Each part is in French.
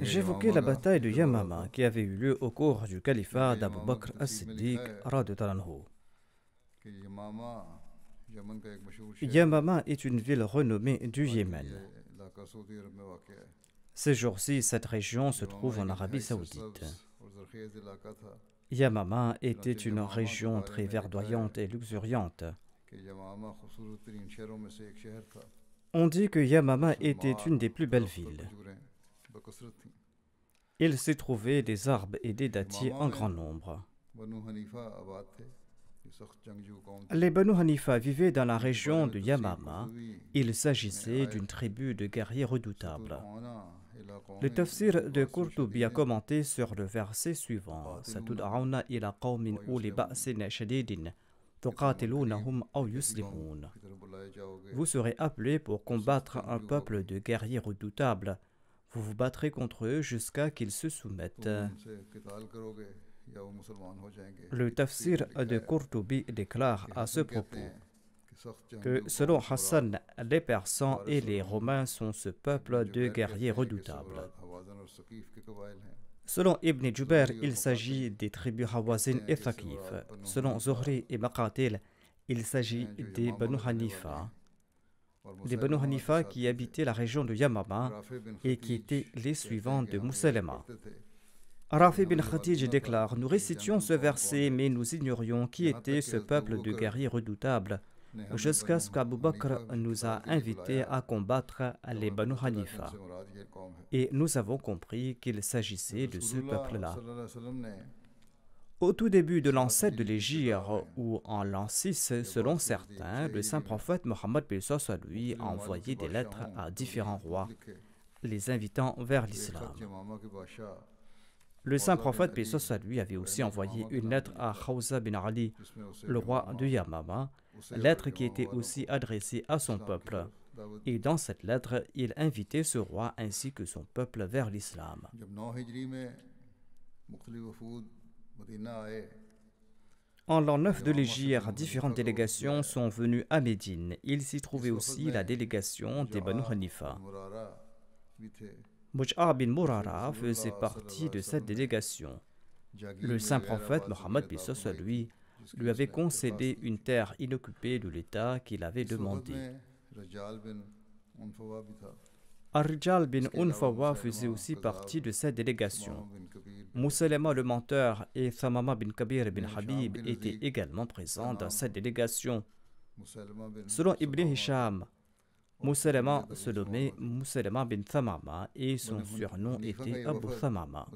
J'évoquais la bataille de Yamama qui avait eu lieu au cours du califat d'Abu Bakr as-Siddiq. Yamama est une ville renommée du Yémen. Ces jours-ci, cette région se trouve en Arabie saoudite. Yamama était une région très verdoyante et luxuriante on dit que Yamama était une des plus belles villes. Il s'y trouvait des arbres et des dattiers en grand nombre. Les Banu Hanifa vivaient dans la région de Yamama. Il s'agissait d'une tribu de guerriers redoutables. Le tafsir de Qurtubi a commenté sur le verset suivant ila qawmin uli ba'sin shadidin vous serez appelés pour combattre un peuple de guerriers redoutables. Vous vous battrez contre eux jusqu'à qu'ils se soumettent. Le tafsir de Qurtubi déclare à ce propos que selon Hassan, les Persans et les Romains sont ce peuple de guerriers redoutables. Selon Ibn Jubair, il s'agit des tribus Hawazin et Selon Zohri et Maqatil, il s'agit des Banu Hanifa. Des Banu Hanifa qui habitaient la région de Yamama et qui étaient les suivants de Moussalema. Rafi bin Khatij déclare Nous récitions ce verset, mais nous ignorions qui était ce peuple de guerriers redoutables jusqu'à ce qu'Abu Bakr nous a invités à combattre les Banu Hanifa. Et nous avons compris qu'il s'agissait de ce peuple-là. Au tout début de l'ancêtre de l'Égypte, ou en l'an 6, selon certains, le saint prophète Mohammed a lui a envoyé des lettres à différents rois, les invitant vers l'islam. Le saint prophète, paix lui, avait aussi envoyé une lettre à Khawza bin Ali, le roi de Yamama, lettre qui était aussi adressée à son peuple. Et dans cette lettre, il invitait ce roi ainsi que son peuple vers l'islam. En l'an 9 de l'Égypte, différentes délégations sont venues à Médine. Il s'y trouvait aussi la délégation des Banu Hanifa. Muj'a bin Murara faisait partie de cette délégation. Le saint prophète Mohammed Bissos, lui, lui avait concédé une terre inoccupée de l'État qu'il avait demandé. Arjal bin Unfawa faisait aussi partie de cette délégation. Moussalema le menteur et Thamama bin Kabir bin Habib étaient également présents dans cette délégation. Selon Ibn Hisham, Moussalama se nommait Moussalama bin Thamama et son surnom était Abu Thamama.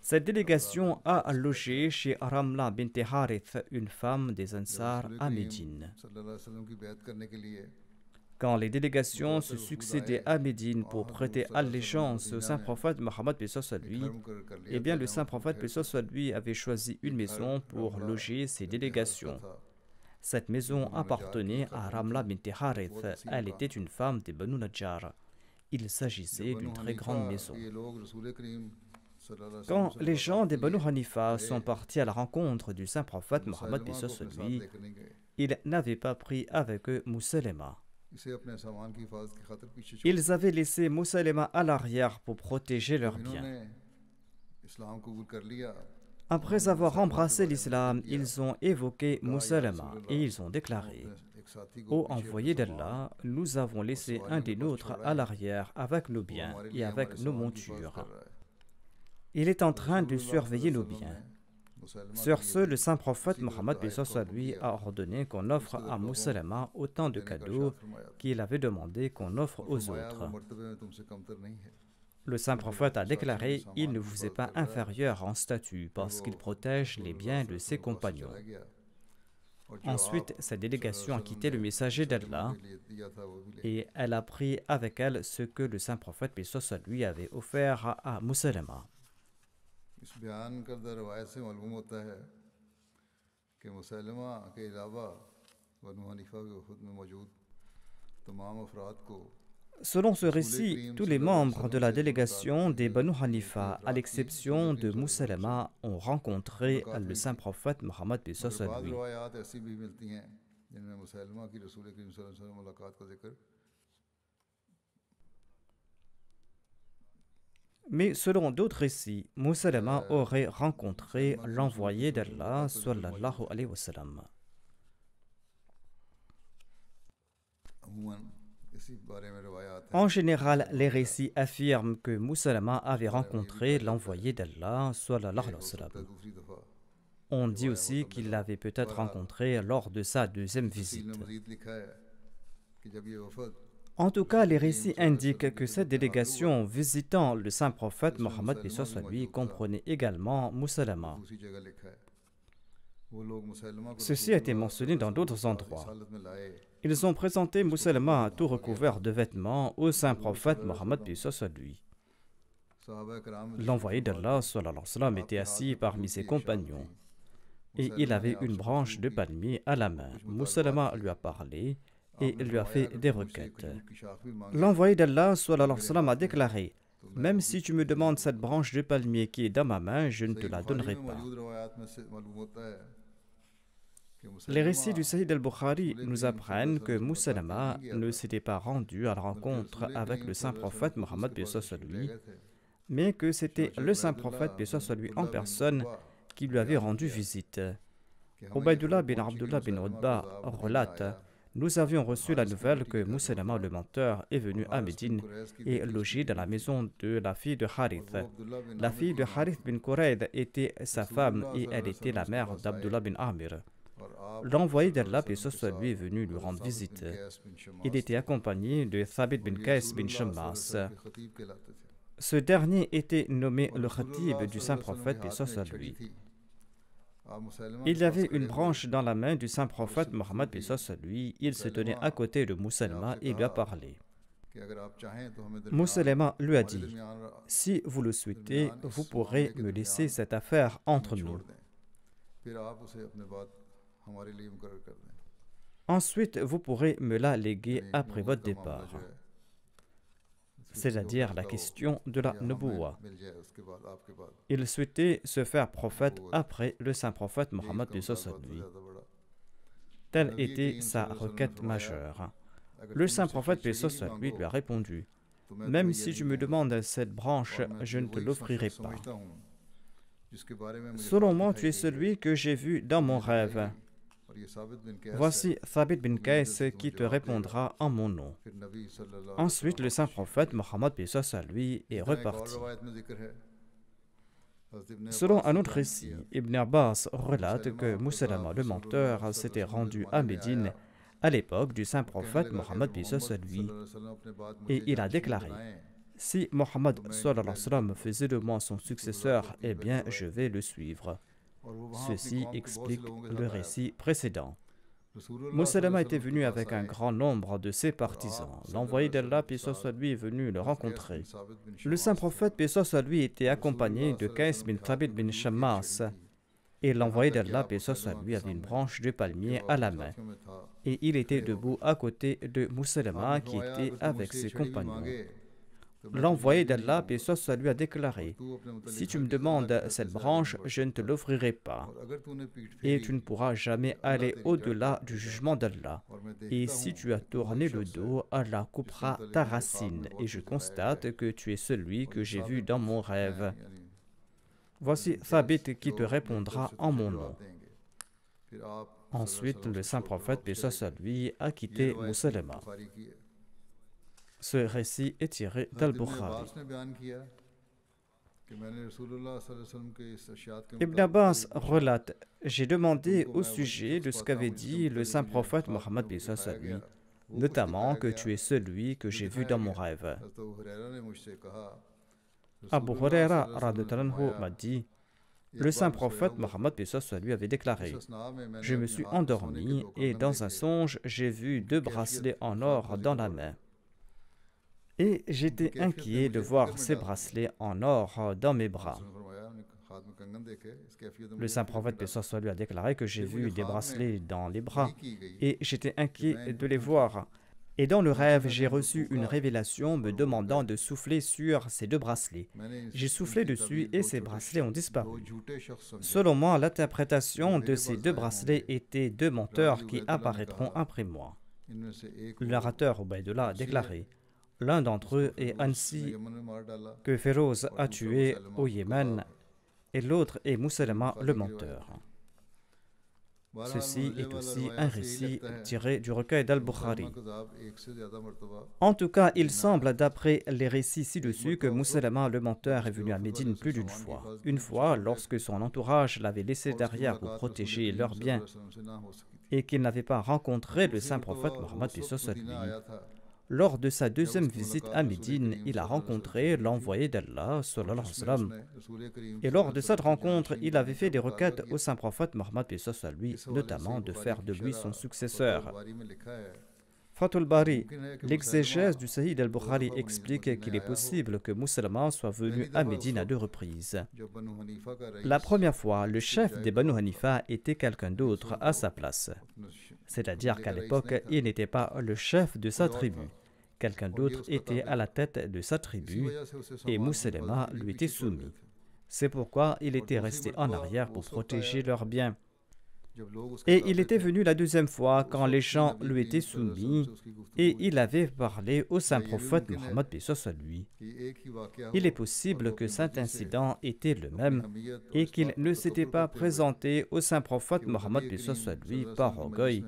Cette délégation a logé chez Ramla bin Harith, une femme des Ansars à Médine. Quand les délégations se succédaient à Médine pour prêter allégeance au saint prophète Mohammed lui, eh bien le saint prophète lui avait choisi une maison pour loger ses délégations. Cette maison appartenait à Ramla bint Harith. Elle était une femme des Banu Najjar. Il s'agissait d'une très grande maison. Quand les gens des Banu Hanifa sont partis à la rencontre du saint prophète Mohammed lui, ils n'avaient pas pris avec eux Mousselema. Ils avaient laissé Mousselema à l'arrière pour protéger leurs biens. Après avoir embrassé l'islam, ils ont évoqué Moussalama et ils ont déclaré Ô envoyé d'Allah, nous avons laissé un des nôtres à l'arrière avec nos biens et avec nos montures. Il est en train de surveiller nos biens. Sur ce, le saint prophète Mohammed lui a ordonné qu'on offre à Moussalama autant de cadeaux qu'il avait demandé qu'on offre aux autres. Le saint prophète a déclaré Il ne vous est pas bah, inférieur en statut parce qu'il protège les biens de ses compagnons. Bah, Ensuite, sa délégation a quitté le messager d'Allah et elle a pris avec elle ce que le saint prophète lui avait offert à Moussalama. Selon ce récit, tous les membres de la délégation des Banu Hanifa, à l'exception de Moussalama, ont rencontré le saint prophète Mohammed lui. Mais selon d'autres récits, Moussalama aurait rencontré l'envoyé d'Allah sallallahu alayhi wa sallam. En général, les récits affirment que Moussalama avait rencontré l'envoyé d'Allah. On dit aussi qu'il l'avait peut-être rencontré lors de sa deuxième visite. En tout cas, les récits indiquent que cette délégation visitant le saint prophète Mohammed lui comprenait également Moussalama. Ceci a été mentionné dans d'autres endroits. Ils ont présenté Mousselma tout recouvert de vêtements au saint prophète Mohammed b. lui. L'envoyé d'Allah était assis parmi ses compagnons et il avait une branche de palmier à la main. Mousselma lui a parlé et lui a fait des requêtes. L'envoyé d'Allah a déclaré Même si tu me demandes cette branche de palmier qui est dans ma main, je ne te la donnerai pas. Les récits du Saïd al-Bukhari nous apprennent que Moussalama ne s'était pas rendu à la rencontre avec le saint prophète Mohammed lui, mais que c'était le saint prophète lui en personne qui lui avait rendu visite. Ubaidullah bin Abdullah bin Udba relate Nous avions reçu ah, la nouvelle que Moussalama le menteur est venu ah, à Médine et logé dans la maison de la fille de Harith. La fille de Harith bin Qurayd était sa femme et elle était la mère d'Abdullah bin Amir. L'envoyé d'Allah, paix soit lui, est venu lui rendre visite. Il était accompagné de Thabit bin Qais bin Shammas. Ce dernier était nommé le khatib du saint prophète, paix soit lui. Il avait une branche dans la main du saint prophète Mohammed, paix soit lui. Il se tenait à côté de Mousselma et lui a parlé. Mousselma lui a dit Si vous le souhaitez, vous pourrez me laisser cette affaire entre nous. Ensuite, vous pourrez me la léguer après votre départ, c'est-à-dire la question de la Nubuwa. Ah, il souhaitait se faire prophète après le saint prophète Mohammed lui. Telle était sa requête majeure. Le saint prophète lui lui a répondu Même si je me demandes cette branche, je ne te l'offrirai pas. Hein. Selon moi, tu es celui que j'ai vu dans mon rêve. Voici Thabit bin Qais qui te répondra en mon nom. Ensuite, le saint prophète Mohammed à lui est reparti. Hein. Selon un autre récit, Ibn Abbas relate que Moussalama le menteur s'était rendu à Médine à l'époque du saint prophète Mohammed lui et il a déclaré Si Mohammed faisait de moi son successeur, eh bien je vais le suivre. Ceci explique le récit précédent. Moussalama était venu avec un grand nombre de ses partisans. L'envoyé d'Allah, P.S.A. lui, est venu le rencontrer. Le saint prophète, paix lui, était accompagné de quinze bin Thabit bin Shammas. Et l'envoyé d'Allah, paix lui, avait une branche de palmier à la main. Et il était debout à côté de Moussalama qui était avec ses compagnons. L'envoyé d'Allah, paix a déclaré Si tu me demandes cette branche, je ne te l'offrirai pas, et tu ne pourras jamais aller au-delà du jugement d'Allah. Et si tu as tourné le dos, Allah coupera ta racine, et je constate que tu es celui que j'ai vu dans mon rêve. Voici Thabit qui te répondra en mon nom. Ensuite, le saint prophète, paix soit lui, a quitté Moussalama. Ce récit est tiré d'Al-Bukhari. Ibn Abbas relate J'ai demandé au sujet de ce qu'avait dit le saint prophète Mohammed notamment que tu es celui que j'ai vu dans mon rêve. Abu Huraira m'a dit le saint prophète Mohammed lui avait déclaré Je me suis endormi et dans un songe, j'ai vu deux bracelets en or dans la main. Et j'étais inquiet de voir ces bracelets en or euh, dans mes bras. Le saint prophète de soit lui a déclaré que j'ai vu des bracelets dans les bras et j'étais inquiet de les voir. Et dans le rêve, j'ai reçu une révélation me demandant de souffler sur ces deux bracelets. J'ai soufflé dessus et ces bracelets ont disparu. Selon moi, l'interprétation de ces deux bracelets était deux menteurs qui apparaîtront après moi. Le narrateur Obaidullah a déclaré L'un d'entre eux est Ansi, que Feroz a tué au Yémen, et l'autre est Moussalama le menteur. Ceci est aussi un récit tiré du recueil d'Al-Bukhari. En tout cas, il semble, d'après les récits ci-dessus, que Moussalama le menteur est venu à Médine plus d'une fois. Une fois, lorsque son entourage l'avait laissé derrière pour protéger leurs biens et qu'il n'avait pas rencontré le saint prophète Mohammed lors de sa deuxième visite à Médine, il a euh, rencontré l'envoyé d'Allah. Et lors de cette rencontre, il avait fait des requêtes au saint prophète Mohammed à lui, notamment de faire de lui son successeur. Fatul Bari, l'exégèse du Sahih al-Bukhari explique qu'il est possible que Mousselman soit venu à Médine à deux reprises. La première fois, le chef des Banu Hanifa était quelqu'un d'autre à sa place. C'est-à-dire qu'à l'époque, il n'était pas le chef de sa tribu. Quelqu'un d'autre était à la tête de sa tribu et Mousselema lui était soumis. C'est pourquoi il était resté en arrière pour protéger leurs biens. Et il était venu la deuxième fois quand les gens lui étaient soumis et il avait parlé au saint prophète Mohammed à lui. Il est possible que cet incident était le même et qu'il ne s'était pas présenté au saint prophète Mohammed à lui par orgueil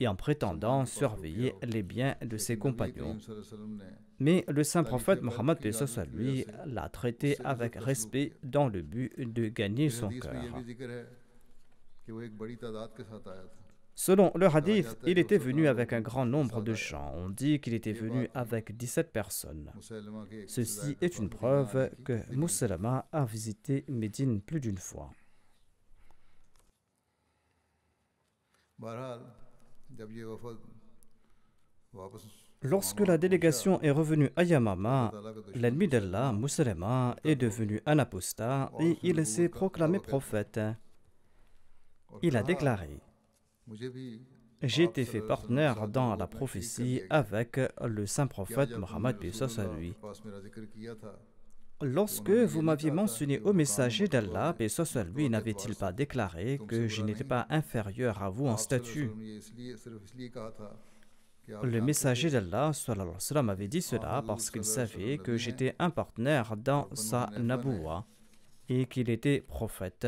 et en prétendant surveiller les biens de ses compagnons. Mais le saint prophète Mohammed à lui l'a traité avec respect dans le but de gagner son cœur. Selon le hadith, il était venu avec un grand nombre de gens. On dit qu'il était venu avec 17 personnes. Ceci est une preuve que Moussalama a visité Médine plus d'une fois. Lorsque la délégation est revenue à Yamama, l'ennemi d'Allah, Moussalama, est devenu un apostat et il s'est proclamé prophète il a déclaré j'ai été fait partenaire dans la prophétie avec le saint prophète Mohammed lui. Lorsque vous m'aviez mentionné au messager d'Allah, lui n'avait-il pas déclaré que je n'étais pas inférieur à vous en statut Le messager d'Allah m'avait dit cela parce qu'il savait que j'étais un partenaire dans sa Naboua et qu'il était prophète.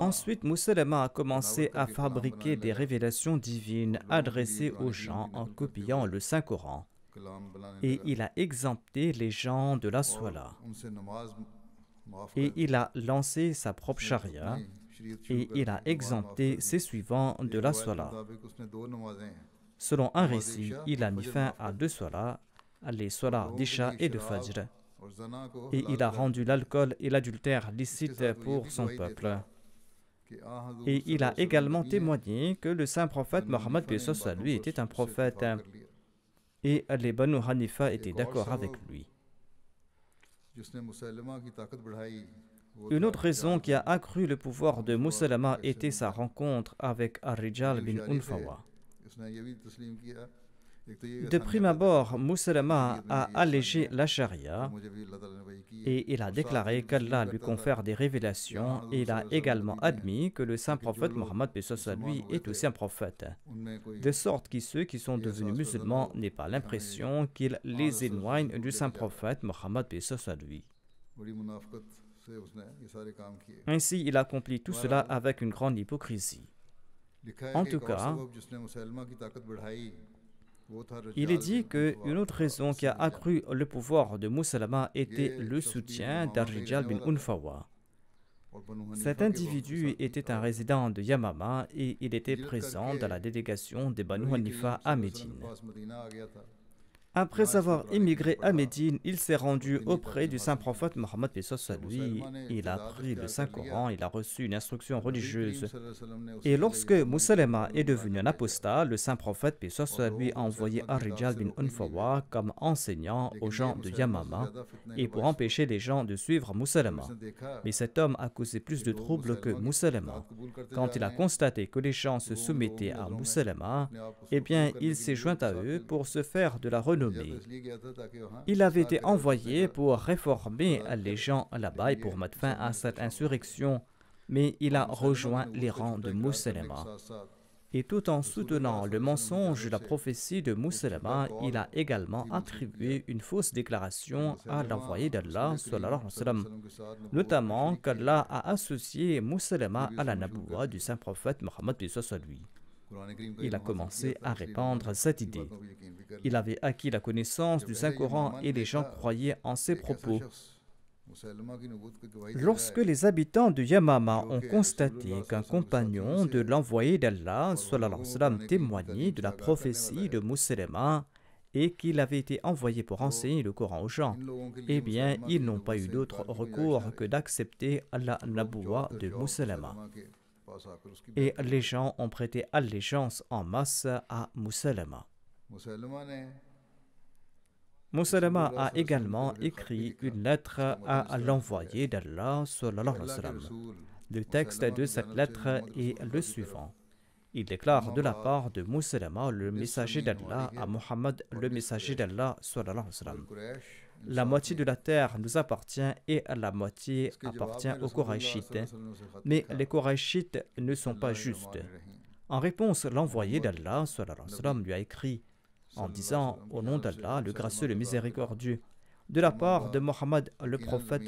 Ensuite, Moussalama a commencé à fabriquer des révélations divines adressées aux gens en copiant le Saint-Coran. Et il a exempté les gens de la Swala. Et il a lancé sa propre charia. Et il a exempté ses suivants de la Swala. Selon un récit, il a mis fin à deux Swala, les Swala d'Isha et de Fajr, et il a rendu l'alcool et l'adultère licites pour son peuple. Et il a également témoigné que le saint prophète Mohammed lui était un prophète. Hein. Et les Banu Hanifa étaient d'accord avec lui. Une autre raison qui a accru le pouvoir de Moussalama était sa rencontre avec Arijal bin Unfawa. De prime abord, Mousselama a allégé la charia et il a déclaré qu'Allah lui confère des révélations et il a également admis que le saint prophète Mohammed lui est aussi un prophète. De sorte que ceux qui sont devenus musulmans n'aient pas l'impression qu'il ah, les éloigne du saint prophète Mohammed lui. Ainsi, il accomplit tout cela avec une grande hypocrisie. En tout cas, il est dit qu'une autre raison qui a accru le pouvoir de Moussalama était le soutien d'Arjijal bin Unfawa. Cet individu était un résident de Yamama et il était présent dans la délégation des Banu Hanifa à Médine. Après avoir immigré à Médine, il s'est rendu auprès du saint prophète Mohammed lui. Il a pris le Saint-Coran, il a reçu une instruction religieuse. Et lorsque Moussalema est devenu un apostat, le saint prophète lui a envoyé Arijal bin Unfawa comme enseignant aux gens de Yamama et pour empêcher les gens de suivre Moussalema. Mais cet homme a causé plus de troubles que Moussalema. Quand il a constaté que les gens se soumettaient à Moussalema, eh bien, il s'est joint à eux pour se faire de la religion il avait été envoyé pour réformer les gens là-bas et pour mettre fin à cette insurrection, mais il a rejoint les rangs de Mousselema. Et tout en soutenant le mensonge de la prophétie de Mousselema, il a également attribué une fausse déclaration à l'envoyé d'Allah, notamment qu'Allah a associé Mousselema à la Naboua du saint prophète Mohammed lui il a commencé à répandre cette idée. Il avait acquis la connaissance du Saint-Coran et les gens croyaient en ses propos. Lorsque les habitants de Yamama ont constaté qu'un compagnon de l'envoyé d'Allah témoignait de la prophétie de Mousselama et qu'il avait été envoyé pour enseigner le Coran aux gens, eh bien, ils n'ont pas eu d'autre recours que d'accepter la naboua de Mousselama. Et les gens ont prêté allégeance en masse à Moussalama. Moussalama a également écrit une lettre à l'envoyé d'Allah. Le texte de cette lettre est le suivant. Il déclare de la part de Moussalama, le messager d'Allah, à Muhammad le messager d'Allah la moitié de la terre nous appartient et la moitié appartient aux Korachites. Mais les Korachites ne sont pas justes. En réponse, l'envoyé d'Allah lui a écrit en disant Au nom d'Allah, le gracieux, le miséricordieux, de la part de Mohammed le prophète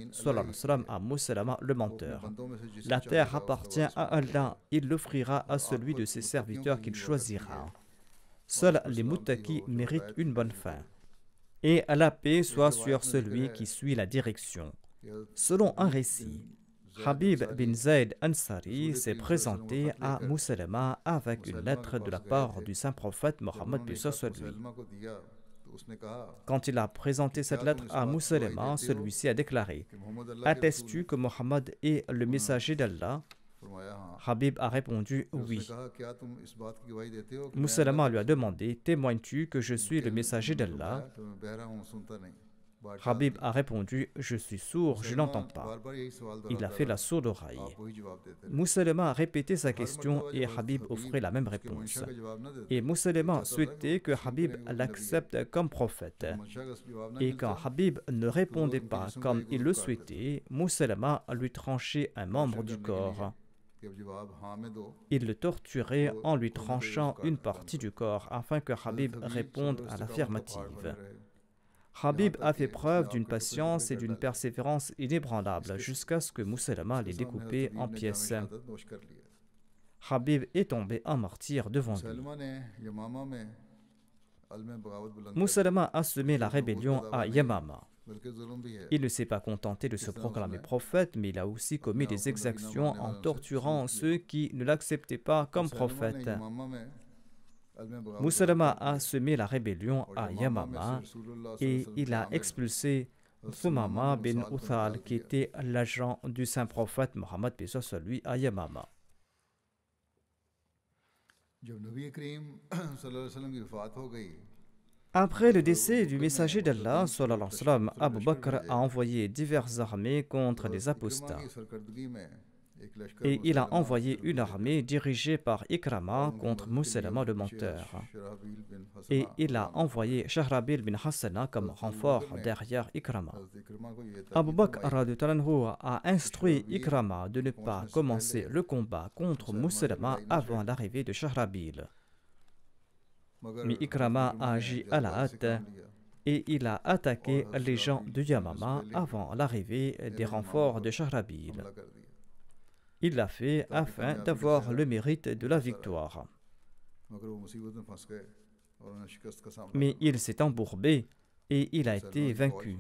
à Moussalama le menteur. La terre appartient à Allah, il l'offrira à celui de ses serviteurs qu'il choisira. Seuls les moutakis méritent une bonne fin et la paix soit sur celui qui suit la direction. Selon un récit, Habib bin Zayd Ansari s'est présenté à Moussalama avec une lettre de la part du saint prophète Mohammed quand il a présenté cette lettre à Moussalama, celui-ci a déclaré Attestes-tu que Mohammed est le hum. messager d'Allah Hein. Habib a répondu oui. Moussalama lui a demandé Témoignes-tu que je suis le messager d'Allah Habib a répondu Je suis sourd, je n'entends pas. Il a fait la sourde oreille. Ah, Moussalama a répété sa question et Habib offrait la même réponse. Et Moussalama souhaitait que Habib l'accepte comme prophète. Et quand Habib ne répondait pas comme il le souhaitait, Moussalama lui tranchait un membre du corps. Il le torturait en lui tranchant une partie du corps afin que Habib réponde à l'affirmative. Habib a fait preuve d'une patience et d'une persévérance inébranlables jusqu'à ce que Moussalama l'ait découpé en pièces. Habib est tombé en martyr devant lui. Moussalama a semé la rébellion à Yamama. Il ne s'est pas contenté de se proclamer prophète, mais il a aussi commis des exactions en torturant ceux qui ne l'acceptaient pas comme prophète. Moussalama a semé la rébellion oh, à Yamama et il a expulsé Soumama bin Uthal, qui était l'agent du saint prophète Mohammed lui à Yamama. Après le décès du messager d'Allah, Abu Bakr a envoyé diverses armées contre les apostats. Et il a envoyé une armée dirigée par Ikrama contre Mousselama le menteur. Et il a envoyé Shahrabil bin Hassana comme renfort derrière Ikrama. Abu Bakr a instruit Ikrama de ne pas commencer le combat contre Mousselama avant l'arrivée de Shahrabil. Mais Ikrama a agi à la hâte et il a attaqué les gens de Yamama avant l'arrivée des renforts de Shahrabil. Il l'a fait afin d'avoir le mérite de la victoire. Mais il s'est embourbé et il a été vaincu.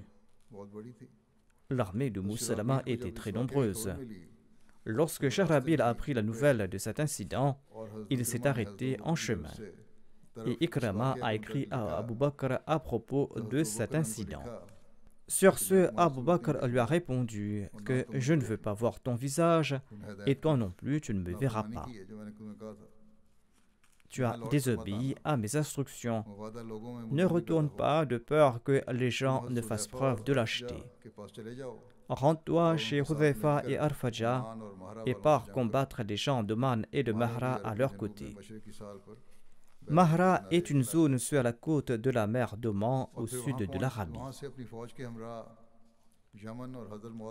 L'armée de Moussalama était très nombreuse. Lorsque Shahrabil a appris la nouvelle de cet incident, il s'est arrêté en chemin et Ikrama a écrit à Abu Bakr à propos de cet incident. Sur ce, Abu Bakr lui a répondu que je ne veux pas voir ton visage et toi non plus tu ne me verras pas. Tu as désobéi à mes instructions. Ne retourne pas de peur que les gens ne fassent preuve de lâcheté. Rends-toi chez Hudhaifa et Arfaja et pars combattre les gens de Man et de Mahra à leur côté. Mahra est une zone sur la côte de la mer d'Oman au sud de l'Arabie.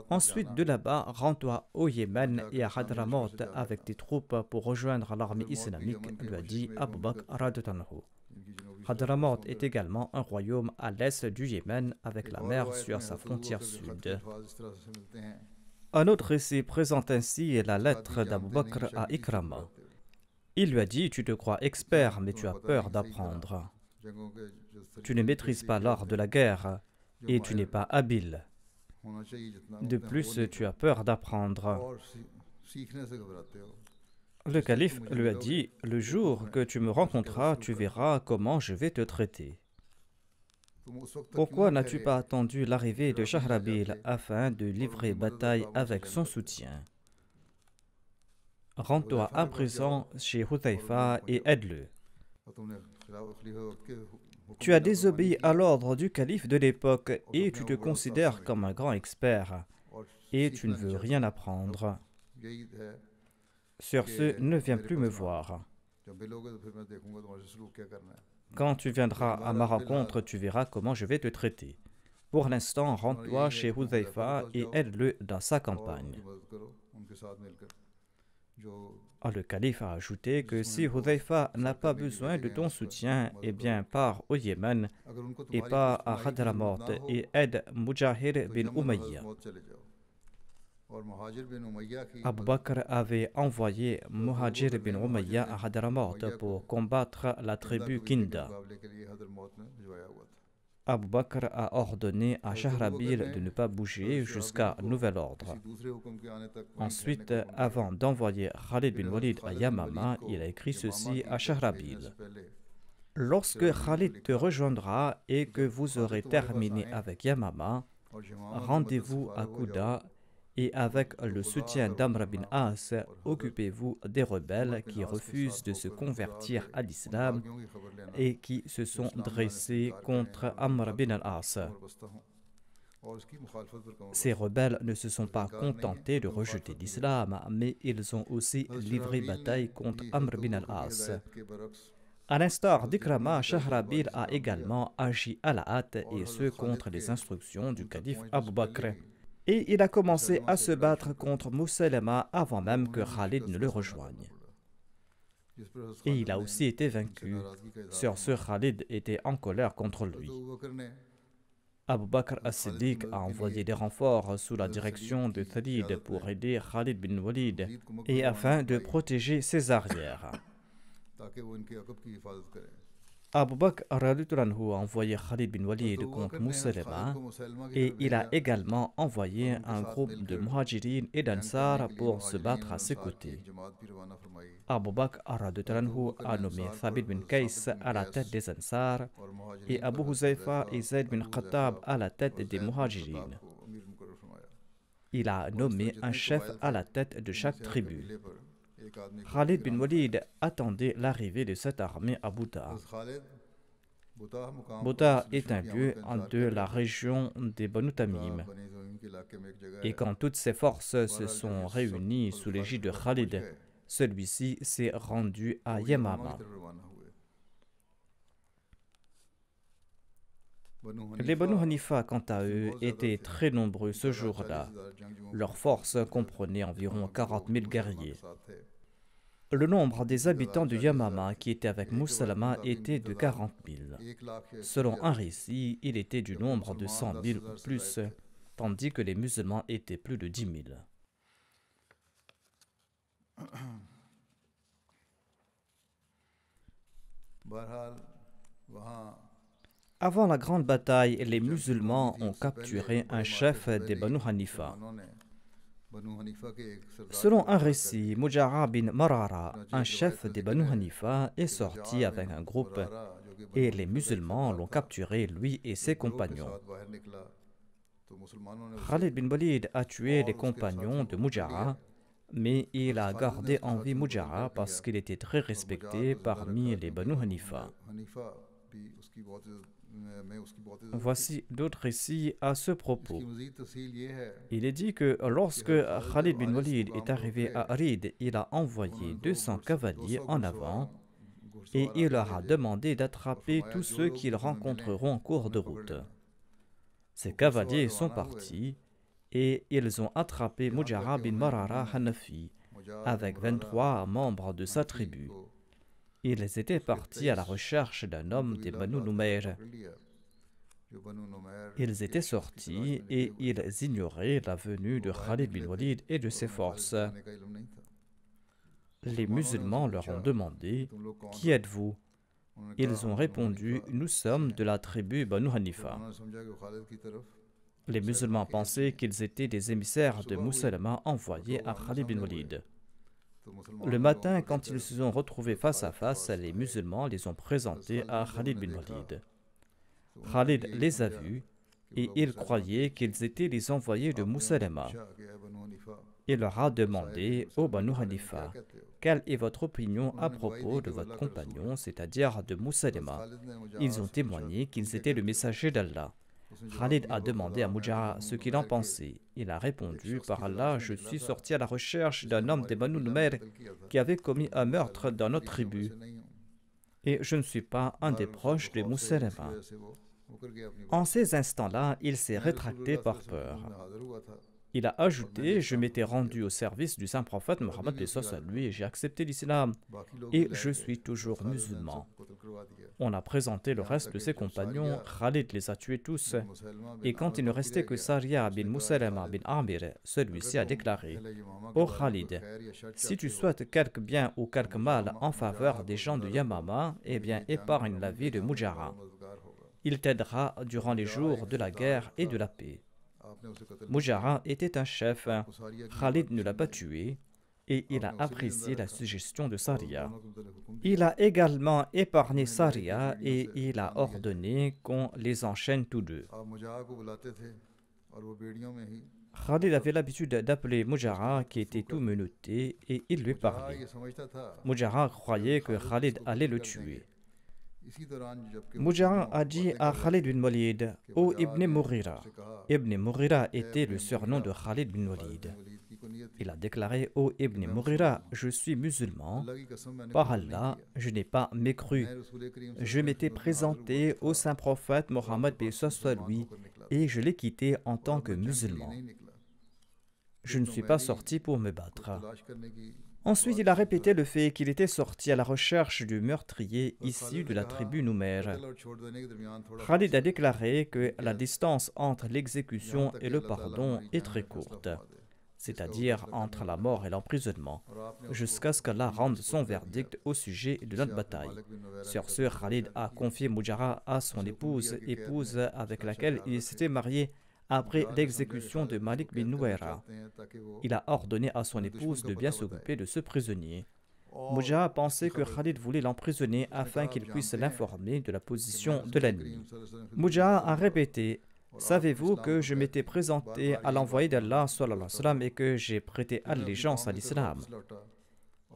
Ensuite, de là-bas, rends-toi au Yémen et à Hadramaut avec tes troupes pour rejoindre l'armée islamique, lui a dit Abu Bakr Hadramaut est également un royaume à l'est du Yémen avec la mer sur sa frontière sud. Un autre récit présente ainsi la lettre d'Abu Bakr à Ikrama. Il lui a dit, tu te crois expert, mais tu as peur d'apprendre. Tu ne maîtrises pas l'art de la guerre et tu n'es pas habile. De plus, tu as peur d'apprendre. Le calife lui a dit, le jour que tu me rencontreras, tu verras comment je vais te traiter. Pourquoi n'as-tu pas attendu l'arrivée de Shahrabil afin de livrer bataille avec son soutien Rends-toi à présent chez Huzaifa et aide-le. Tu as désobéi à l'ordre du calife de l'époque et tu te considères comme un grand expert et tu ne veux rien apprendre. Sur ce, ne viens plus me voir. Quand tu viendras à ma rencontre, tu verras comment je vais te traiter. Pour l'instant, rends-toi chez Huzaifa et aide-le dans sa campagne le calife a ajouté que si Hudhaifa n'a pas besoin de ton soutien, eh bien pars au Yémen et pars à Hadramaut et aide Mujahir bin Umayya. Abu Bakr avait envoyé Muhajir bin Umayya à Hadramaut pour combattre la tribu Kinda. Abu Bakr a ordonné à Shahrabil de ne pas bouger jusqu'à nouvel ordre. Ensuite, avant d'envoyer Khalid bin Walid à Yamama, il a écrit ceci à Shahrabil. Lorsque Khalid te rejoindra et que vous aurez terminé avec Yamama, rendez-vous à Kouda et avec le soutien d'Amr bin As, occupez-vous des rebelles qui refusent de se convertir à l'islam et qui se sont dressés contre Amr bin As. Ces rebelles ne se sont pas contentés de rejeter l'islam, mais ils ont aussi livré bataille contre Amr bin al-As. À l'instar d'Ikrama, Shahrabil a également agi à la hâte et ce contre les instructions du calife Abu Bakr et il a commencé à se battre contre Mousselama avant même que Khalid ne le rejoigne. Et il a aussi été vaincu. Sur ce, Khalid était en colère contre lui. Abu Bakr as-Siddiq a envoyé des renforts sous la direction de Thalid pour aider Khalid bin Walid et afin de protéger ses arrières. Abu Bakr a envoyé Khalid bin Walid contre Reba ben et il a également envoyé un groupe ben de Muhajirin et d'Ansar pour se battre à ses côtés. Abu Bakr a nommé Thabit bin Qais à la tête des Ansar et Abu Huzaifa et Zaid bin Khattab à la tête des Muhajirin. Il a nommé un chef à la tête de chaque tribu. Khalid bin Walid attendait l'arrivée de cette armée à Bouta. Bouta est un lieu de la région des Banu Tamim. Et quand toutes ses forces se sont réunies sous l'égide de Khalid, celui-ci s'est rendu à Yamama. Les Banu Hanifa, quant à eux, étaient très nombreux ce jour-là. Leur forces comprenait environ 40 000 guerriers. Le nombre des habitants de Yamama qui étaient avec Moussalama était de 40 000. Selon un récit, il était du nombre de 100 000 ou plus, tandis que les musulmans étaient plus de 10 000. Avant la grande bataille, les musulmans ont capturé un chef des Banu Hanifa. Selon un récit, Mujara bin Marara, un chef des Banu Hanifa, est sorti avec un groupe et les musulmans l'ont capturé, lui et ses compagnons. Khalid bin Balid a tué les compagnons de Mujara, mais il a gardé en vie Mujara parce qu'il était très respecté parmi les Banu Hanifa. Voici d'autres récits à ce propos. Il est dit que lorsque Khalid bin Walid est arrivé à Arid, il a envoyé 200 cavaliers en avant et il leur a demandé d'attraper tous ceux qu'ils rencontreront en cours de route. Ces cavaliers sont partis et ils ont attrapé Mujara bin Marara Hanafi avec 23 membres de sa tribu ils étaient partis à la recherche d'un homme des Banu Numair. Ils étaient sortis et ils ignoraient la venue de Khalid bin Walid et de ses forces. Les musulmans leur ont demandé Qui êtes-vous Ils ont répondu Nous sommes de la tribu Banu Hanifa. Les musulmans pensaient qu'ils étaient des émissaires de Moussalama envoyés à Khalid bin Walid. Le matin, quand ils se sont retrouvés face à face, les musulmans les ont présentés à Khalid bin Walid. Khalid les a vus et il croyait qu'ils étaient les envoyés de Moussalama. Il leur a demandé au Banu Hanifa quelle est votre opinion à propos de votre compagnon, c'est-à-dire de Moussalama. Ils ont témoigné qu'ils étaient le messager d'Allah. Khalid a demandé à Moujahra ce qu'il en pensait. Il a répondu Par Allah, je suis sorti à la recherche d'un homme des Banu Numer qui avait commis un meurtre dans notre tribu. Et je ne suis pas un des proches de Mousselema. En ces instants-là, il s'est rétracté par peur. Il a ajouté Je m'étais rendu au service du saint prophète Mohammed lui et j'ai accepté l'islam et je suis toujours musulman. On a présenté le reste de ses compagnons. Khalid les a tués tous. Et quand il ne restait que Saria bin Musalama bin Amir, celui-ci a déclaré oh Khalid, si tu souhaites quelque bien ou quelque mal en faveur des gens de Yamama, eh bien épargne la vie de Mujara. Il t'aidera durant les jours de la guerre et de la paix. Mujara était un chef. Khalid ne l'a pas tué et il a apprécié la suggestion de Saria. Il a également épargné Saria et il a ordonné qu'on les enchaîne tous deux. Khalid avait l'habitude d'appeler Mujara qui était tout menotté et il lui parlait. Mujara croyait que Khalid allait le tuer. Moujara a dit à Khalid bin Walid ô Ibn Mourira. Ibn Mourira était le surnom de Khalid bin Walid. Il a déclaré Ô oh, Ibn Mourira, je suis musulman. Par Allah, je n'ai pas mécru. Je m'étais présenté au saint prophète Mohammed lui et je l'ai quitté en tant que musulman. Je ne suis pas sorti pour me battre. Ensuite, il a répété le fait qu'il était sorti à la recherche du meurtrier issu de la tribu Noumer. Khalid a déclaré que la distance entre l'exécution et le pardon est très courte, c'est-à-dire entre la mort et l'emprisonnement, jusqu'à ce qu'Allah rende son verdict au sujet de notre bataille. Sur ce, Khalid a confié Mujara à son épouse, épouse avec laquelle il s'était marié après l'exécution de Malik bin Nouera. Il a ordonné à son épouse de bien s'occuper de ce prisonnier. Mujah a pensé que Khalid voulait l'emprisonner afin qu'il puisse l'informer de la position de l'ennemi. nuit. a répété Savez-vous que je m'étais présenté à l'envoyé d'Allah et que j'ai prêté allégeance à l'islam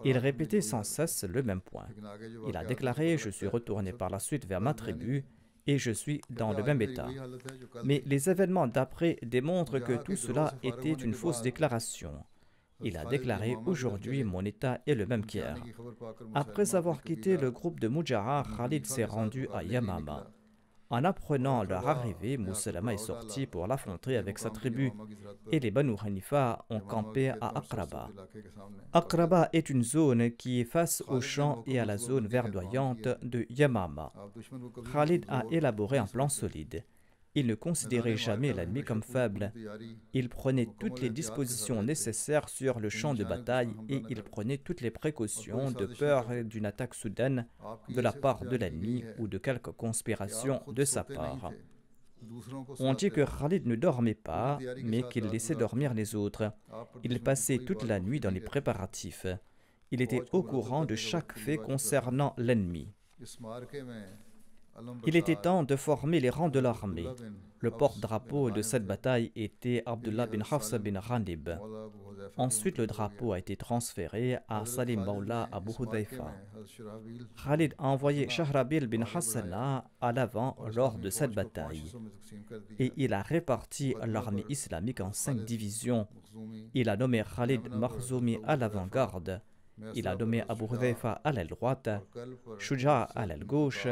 Il répétait sans cesse le même point. Il a déclaré Je suis retourné par la suite vers ma tribu et je suis dans le même état. Mais les événements d'après démontrent que tout cela était une fausse déclaration. Il a déclaré Aujourd'hui, mon état est le même qu'hier. Après avoir quitté le groupe de Mujahar, Khalid s'est rendu à Yamama. En apprenant leur arrivée, Mousselama est sorti pour l'affronter avec sa tribu et les Banu Hanifa ont campé à Akraba. Akraba est une zone qui est face aux champs et à la zone verdoyante hein, de Yamama. Khalid a élaboré un plan solide. Il ne considérait jamais l'ennemi comme faible. Il prenait toutes les dispositions nécessaires sur le champ de bataille et il prenait toutes les précautions de peur d'une attaque soudaine ah, de la part de l'ennemi ou de quelque conspiration de sa part. On dit que Khalid ne dormait pas, mais qu'il laissait dormir les autres. Ah, il passait toute la nuit dans les préparatifs. Il était au courant de chaque fait concernant l'ennemi. Il était temps de former les rangs de l'armée. Le porte-drapeau de cette bataille était Abdullah bin Hafsa bin Ghanib. Ensuite, le drapeau a été transféré à Salim boulah Abu Hudaifa. Khalid a envoyé Shahrabil bin Hassana à l'avant lors de cette bataille. Et il a réparti l'armée islamique en cinq divisions. Il a nommé Khalid Marzoumi à l'avant-garde. Il a nommé Abu Hudaifa à l'aile droite, Shuja à l'aile gauche,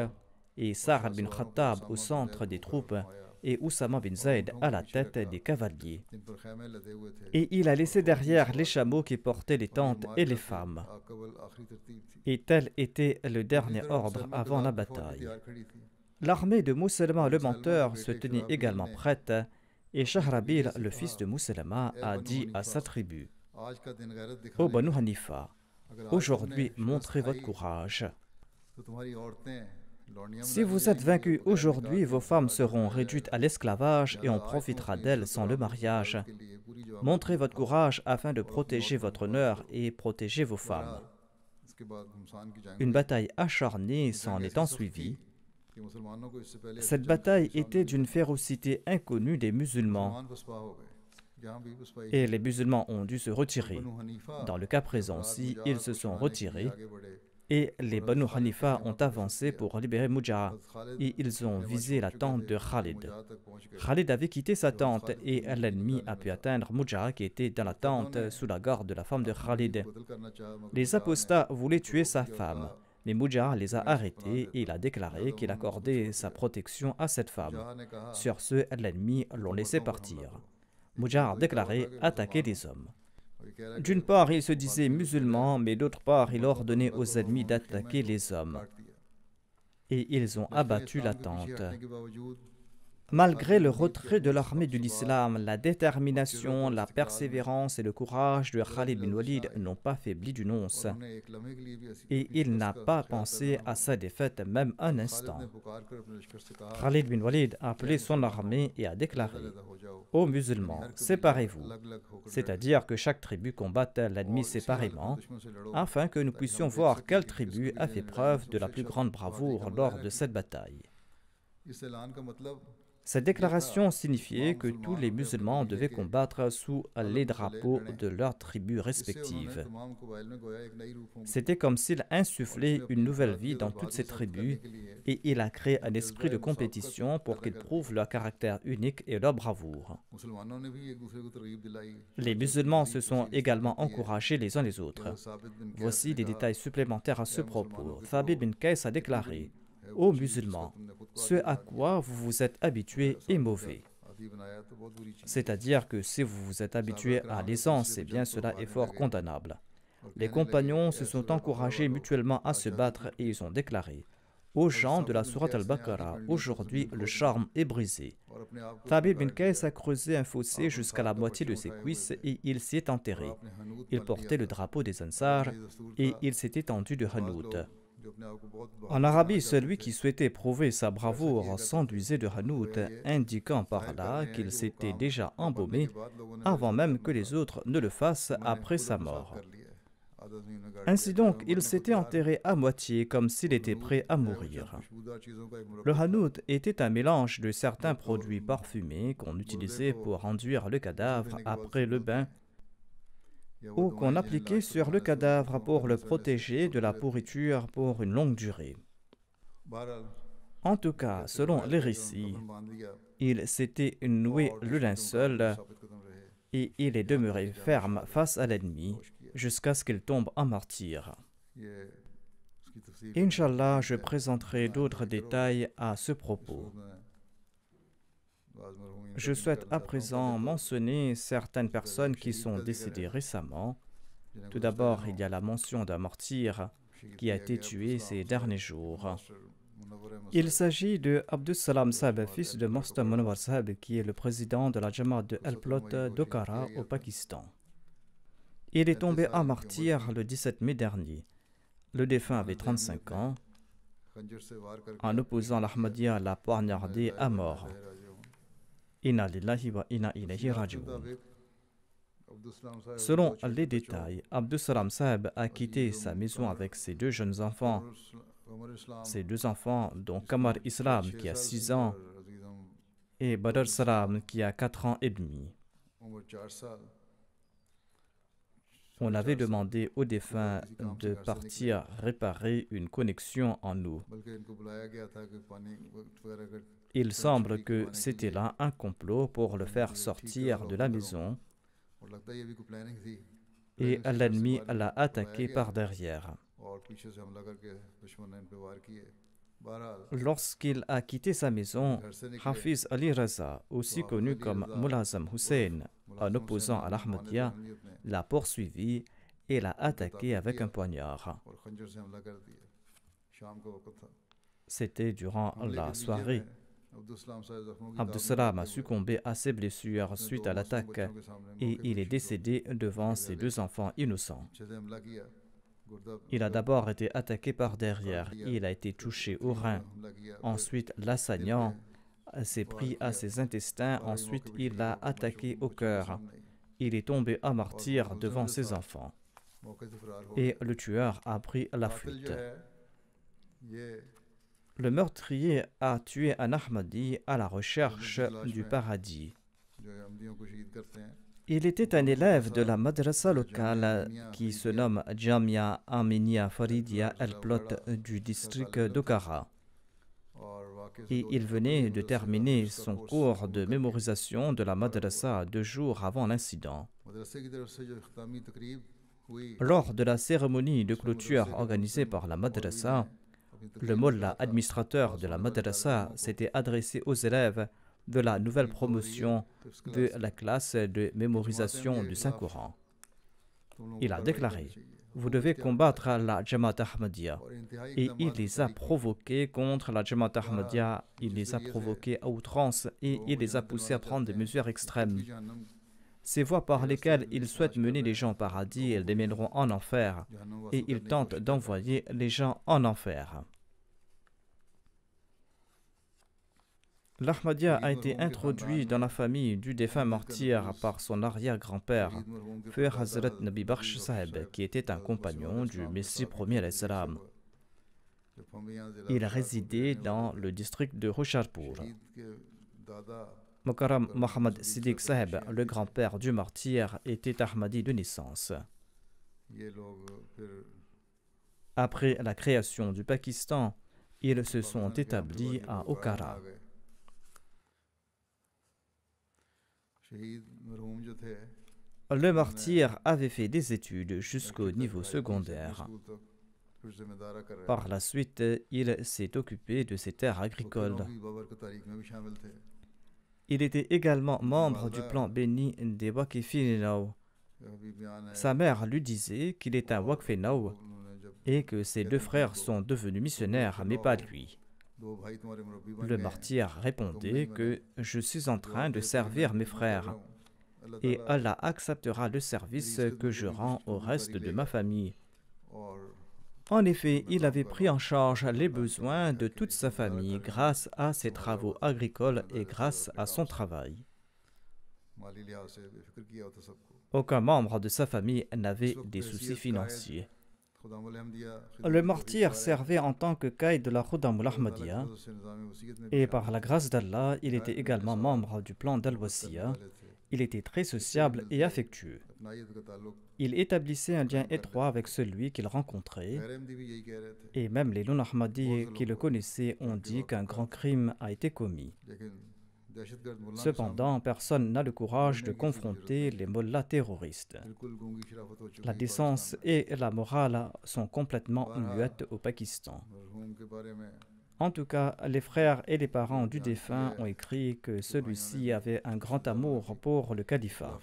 et Sarab bin Khattab au centre des troupes et Oussama bin Zaid à la tête des cavaliers. Et il a laissé derrière les chameaux qui portaient les tentes et les femmes. Et tel était le dernier ordre avant la bataille. L'armée de Mousselma le menteur se tenait également prête et Shahrabil, le fils de Mousselma, a dit à sa tribu au Banu Hanifa, aujourd'hui montrez votre courage. Si vous êtes vaincus aujourd'hui, vos femmes seront réduites à l'esclavage et on profitera d'elles sans le mariage. Montrez votre courage afin de protéger votre honneur et protéger vos femmes. Une bataille acharnée s'en est ensuivie. Cette bataille était d'une férocité inconnue des musulmans et les musulmans ont dû se retirer. Dans le cas présent si ils se sont retirés et les Banu Hanifa ont avancé pour libérer Mujah et ils ont visé la tente de Khalid. Khalid avait quitté sa tente et l'ennemi a pu atteindre Mujah, qui était dans la tente sous la garde de la femme de Khalid. Les apostats voulaient tuer sa femme. Mais Mujah les a arrêtés et il a déclaré qu'il accordait sa protection à cette femme. Sur ce, l'ennemi l'ont laissé partir. Mujara a déclaré attaquer des hommes. D'une part, ils se disait musulmans, mais d'autre part, il ordonnait aux ennemis d'attaquer les hommes. Et ils ont abattu la tente. Malgré le retrait de l'armée de l'islam, la détermination, la persévérance et le courage de Khalid bin Walid n'ont pas faibli d'une once. Et il n'a pas pensé à sa défaite même un instant. Khalid bin Walid a appelé son armée et a déclaré Ô musulmans, séparez-vous, c'est-à-dire que chaque tribu combatte l'ennemi séparément, afin que nous puissions voir quelle tribu a fait preuve de la plus grande bravoure lors de cette bataille. Cette déclaration signifiait que tous les euh, musulmans devaient combattre sous les drapeaux de leurs tribus respectives. C'était comme s'il insufflait une nouvelle vie dans toutes ces tribus et il a créé un esprit de compétition pour qu'ils prouvent leur caractère unique et leur bravoure. Les musulmans se sont également encouragés les uns les autres. Voici des détails supplémentaires à ce propos. Fabi bin Qais a déclaré aux musulmans. Ce à quoi vous vous êtes habitué est mauvais. C'est-à-dire que si vous vous êtes habitué à l'aisance, eh bien cela est fort condamnable. Les compagnons se sont encouragés mutuellement à se battre et ils ont déclaré aux gens de la Sourate al-Baqarah, aujourd'hui le charme est brisé. Fabi bin Qais a creusé un fossé jusqu'à la moitié de ses cuisses et il s'y est enterré. Il portait le drapeau des Ansar et il s'est étendu de Hanout. En Arabie, celui qui souhaitait prouver sa bravoure s'enduisait de hanout, indiquant par là qu'il s'était déjà embaumé avant même que les autres ne le fassent après sa mort. Ainsi donc, il s'était enterré à moitié comme s'il était prêt à mourir. Le hanout était un mélange de certains produits parfumés qu'on utilisait pour enduire le cadavre après le bain ou qu'on appliquait sur le cadavre pour le protéger de la pourriture pour une longue durée. En tout cas, selon les récits, il s'était noué le linceul et il est demeuré ferme face à l'ennemi jusqu'à ce qu'il tombe en martyr. Inch'Allah, je présenterai d'autres détails à ce propos. Je souhaite à présent mentionner certaines personnes qui sont décédées récemment. Tout d'abord, il y a la mention d'un martyr qui a été tué ces derniers jours. Il s'agit de Abdus Salam fils de Mostam Munawar Saab, qui est le président de la Jamaat de Al-Plot d'Okara au Pakistan. Il est tombé à martyr le 17 mai dernier. Le défunt avait 35 ans. En opposant l'Ahmadiyya, l'a poignardé à mort. Selon les détails, Abdus Salam Sahib a quitté sa maison avec ses deux jeunes enfants. Ses deux enfants, dont Kamar Islam qui a 6 ans et Badr Salam qui a 4 ans et demi. On avait demandé aux défunts de partir réparer une connexion en eau. Il semble que c'était là un complot pour le faire sortir de la maison et l'ennemi l'a attaqué par derrière. Lorsqu'il a quitté sa maison, Hafiz Ali Raza, aussi connu comme Mulazam Hussein, un opposant à l'Ahmadiyya, l'a poursuivi et l'a attaqué avec un poignard. C'était durant la soirée. Hein. Salam a euh, succombé à ses blessures suite à l'attaque et il est décédé devant ses deux enfants innocents. Il a d'abord été attaqué par derrière, il a été touché au rein. Ensuite, l'assaillant euh, s'est pris à ses intestins, ensuite il l'a attaqué au cœur. Il est tombé à martyr devant ses enfants. Et le tueur a pris la fuite le meurtrier a tué un Ahmadi à la recherche du paradis. Il était un élève de la madrasa locale qui se nomme Jamia Aminia Faridia El plot du district d'Okara. Oh, Et il venait de terminer son cours de mémorisation de la madrasa deux jours avant l'incident. Lors de la cérémonie de clôture organisée par la oh, madrasa, le mollah administrateur de la madrasa, s'était adressé aux élèves de la nouvelle promotion de la classe de mémorisation du Saint-Coran. Il a déclaré Vous devez combattre la Jamaat Ahmadiyya. Et il les a provoqués contre la Jamaat Ahmadiyya, il les a provoqués à outrance et il les a poussés à prendre des mesures extrêmes. Ces voies par lesquelles ils souhaitent mener les gens au paradis, elles les mèneront en enfer, et ils tentent d'envoyer les gens en enfer. L'Ahmadiyya a été introduit dans la famille du défunt martyr par son arrière-grand-père, feu Hazrat Nabi Bakhsh Saheb, qui était un compagnon du Messie premier Islam. Il résidait dans le district de Hosharpur. Mokaram Mohamed Siddiq Saheb, le grand-père du martyr, était Ahmadi de naissance. Après la création du Pakistan, ils se sont établis à Okara. Le martyr avait fait des études jusqu'au niveau secondaire. Par la suite, il s'est occupé de ses terres agricoles. Il était également membre du plan béni des Wakifinaw. Sa mère lui disait qu'il est un Wakfinaw et que ses deux frères sont devenus missionnaires, mais pas lui. Le martyr répondait que je suis en train de servir mes frères et Allah acceptera le service que je rends au reste de ma famille. En effet, il avait pris en charge les besoins de toute sa famille grâce à ses travaux agricoles et grâce à son travail. Aucun membre de sa famille n'avait des soucis financiers. Le martyr servait en tant que caïd de la Khudamul Ahmadiyya et par la grâce d'Allah, il était également membre du plan dal Il était très sociable et affectueux. Il établissait un lien étroit avec celui qu'il rencontrait. Et même les non Ahmadi qui le connaissaient ont dit qu'un grand crime a été commis. Cependant, personne n'a le courage de confronter les mollahs terroristes. La décence et la morale sont complètement muettes au Pakistan. En tout cas, les frères et les parents du défunt ont écrit que celui-ci avait un grand amour pour le califat.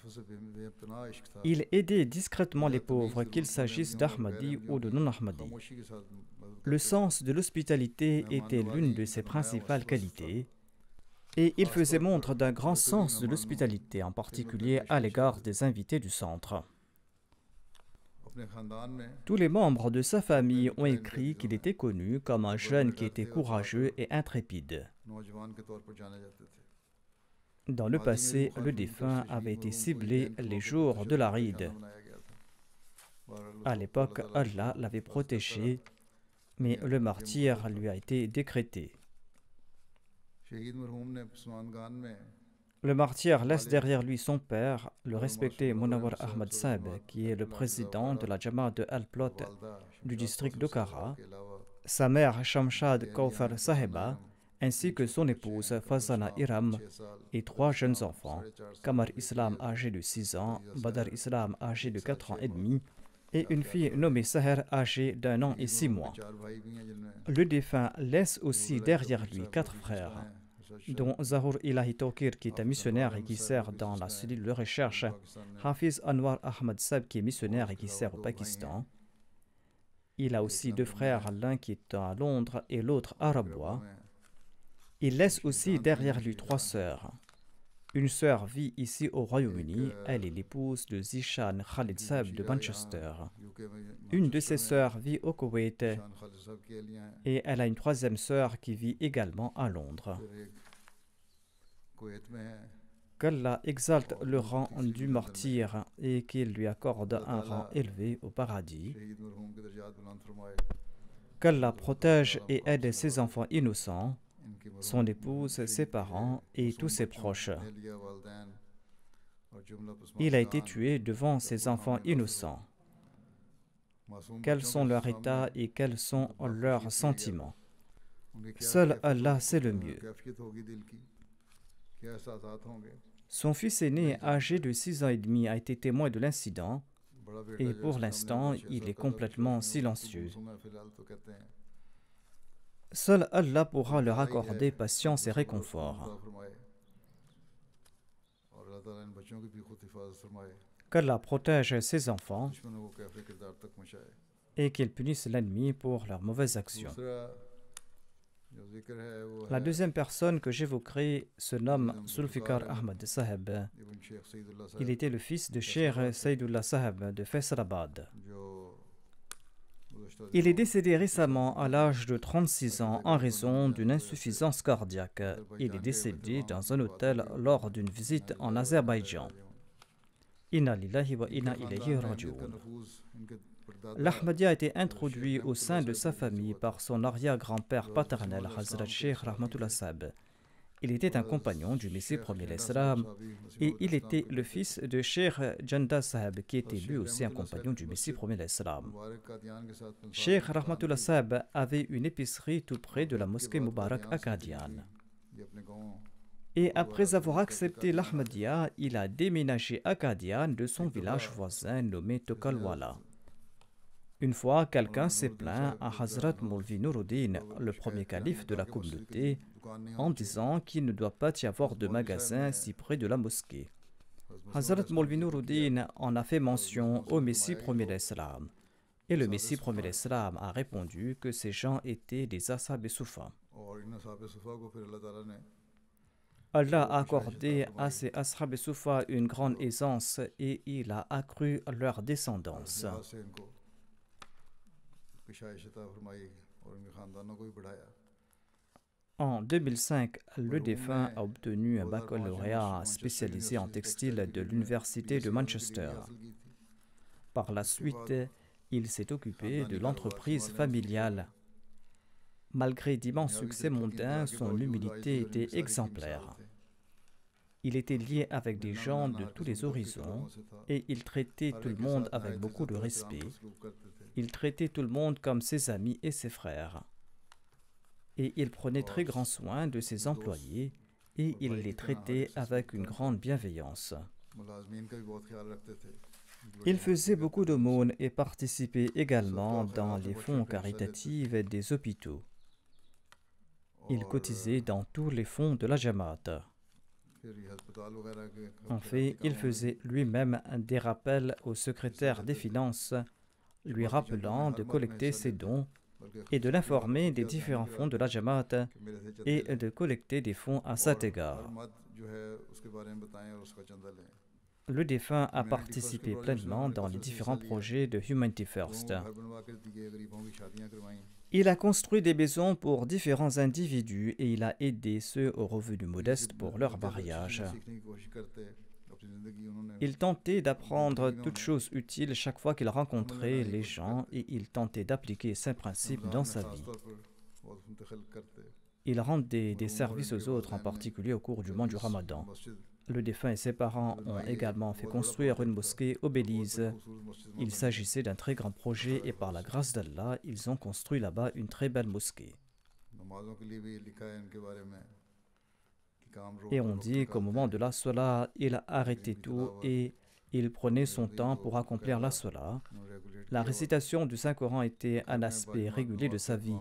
Il aidait discrètement les pauvres, qu'il s'agisse d'Ahmadi ou de non-Ahmadi. Le sens de l'hospitalité était l'une de ses principales qualités. Et il faisait montre d'un grand sens de l'hospitalité, en particulier à l'égard des invités du centre. Tous les membres de sa famille ont écrit qu'il était connu comme un jeune qui était courageux et intrépide. Dans le passé, le défunt avait été ciblé les jours de la ride. À l'époque, Allah l'avait protégé, mais le martyr lui a été décrété. Le martyr laisse derrière lui son père, le respecté Munawar Ahmad Saeb, qui est le président de la Jama de Al-Plot du district d'Okara, sa mère Shamshad Kaufar Saheba, ainsi que son épouse Fazana Iram et trois jeunes enfants, Kamar Islam âgé de 6 ans, Badar Islam âgé de 4 ans et demi, et une fille nommée Saher âgée d'un an et six mois. Le défunt laisse aussi derrière lui quatre frères, dont Zahur Ilahi Tokir, qui est un missionnaire et qui sert dans la cellule de recherche, Hafiz Anwar Ahmad Sab, qui est missionnaire et qui sert au Pakistan. Il a aussi deux frères, l'un qui est à Londres et l'autre à Il laisse aussi derrière lui trois sœurs. Une sœur vit ici au Royaume-Uni. Elle est l'épouse de Zishan Khalid de Manchester. Une de ses sœurs vit au Koweït et elle a une troisième sœur qui vit également à Londres. Qu'Allah exalte le rang du martyr et qu'il lui accorde un rang élevé au paradis. Qu'Allah protège et aide ses enfants innocents son épouse, ses parents et tous ses proches. Il a été tué devant ses enfants innocents. Quels sont leurs états et quels sont leurs sentiments Seul Allah sait le mieux. Son fils aîné, âgé de 6 ans et demi, a été témoin de l'incident et pour l'instant, il est complètement silencieux. Seul Allah pourra leur accorder patience et réconfort. Qu'Allah protège ses enfants et qu'il punisse l'ennemi pour leurs mauvaises actions. La deuxième personne que j'évoquerai se nomme Sulfikar Ahmad Saheb. Il était le fils de Sheikh Sayyidullah Saheb de Faisalabad. Il est décédé récemment à l'âge de 36 ans en raison d'une insuffisance cardiaque. Il est décédé dans un hôtel lors d'une visite en Azerbaïdjan. Inna a été introduit au sein de sa famille par son arrière-grand-père paternel, Hazrat Sheikh Rahmatullah il était un compagnon du Messie premier l'Islam et il était le fils de Sheikh Janda Sahab qui était lui aussi un compagnon du Messie premier l'Islam. Sheikh Rahmatullah Sahab avait une épicerie tout près de la mosquée Mubarak Akkadiane. Et après avoir accepté l'Ahmadiyya, il a déménagé à de son village voisin nommé Tokalwala. Une fois, quelqu'un s'est plaint à Hazrat Mulvi Nuruddin, le premier calife de la communauté, en disant qu'il ne doit pas y avoir de magasin si près de la mosquée. Hazrat Molvinuruddin en a fait mention au Messie premier d'Islam. Et le Messie premier d'Islam a répondu que ces gens étaient des Asab oh, et Allah a accordé hein, à ces Ashab et une grande aisance et il a accru leur descendance. En 2005, le défunt a obtenu un baccalauréat spécialisé en textile de l'Université de Manchester. Par la suite, il s'est occupé de l'entreprise familiale. Malgré d'immenses succès mondains, son humilité était exemplaire. Il était lié avec des gens de tous les horizons et il traitait tout le monde avec beaucoup de respect. Il traitait tout le monde comme ses amis et ses frères et il prenait très grand soin de ses employés et il les traitait avec une grande bienveillance. Il faisait beaucoup d'aumônes et participait également dans les fonds caritatifs des hôpitaux. Il cotisait dans tous les fonds de la Jamaat. En fait, il faisait lui-même des rappels au secrétaire des Finances, lui rappelant de collecter ses dons et de l'informer des différents fonds de la Jamaat et de collecter des fonds à cet égard. Le défunt a participé pleinement dans les différents projets de Humanity First. Il a construit des maisons pour différents individus et il a aidé ceux aux revenus modestes pour leur mariage. Il tentait d'apprendre toutes choses utiles chaque fois qu'il rencontrait les gens et il tentait d'appliquer ces principes dans sa vie. Il rendait des services aux autres, en particulier au cours du mois du Ramadan. Le défunt et ses parents ont également fait construire une mosquée au Belize. Il s'agissait d'un très grand projet et par la grâce d'Allah, ils ont construit là-bas une très belle mosquée. Et on dit qu'au moment de la Sola, il a arrêté tout et il prenait son temps pour accomplir la Sola. La récitation du Saint-Coran était un aspect régulier de sa vie.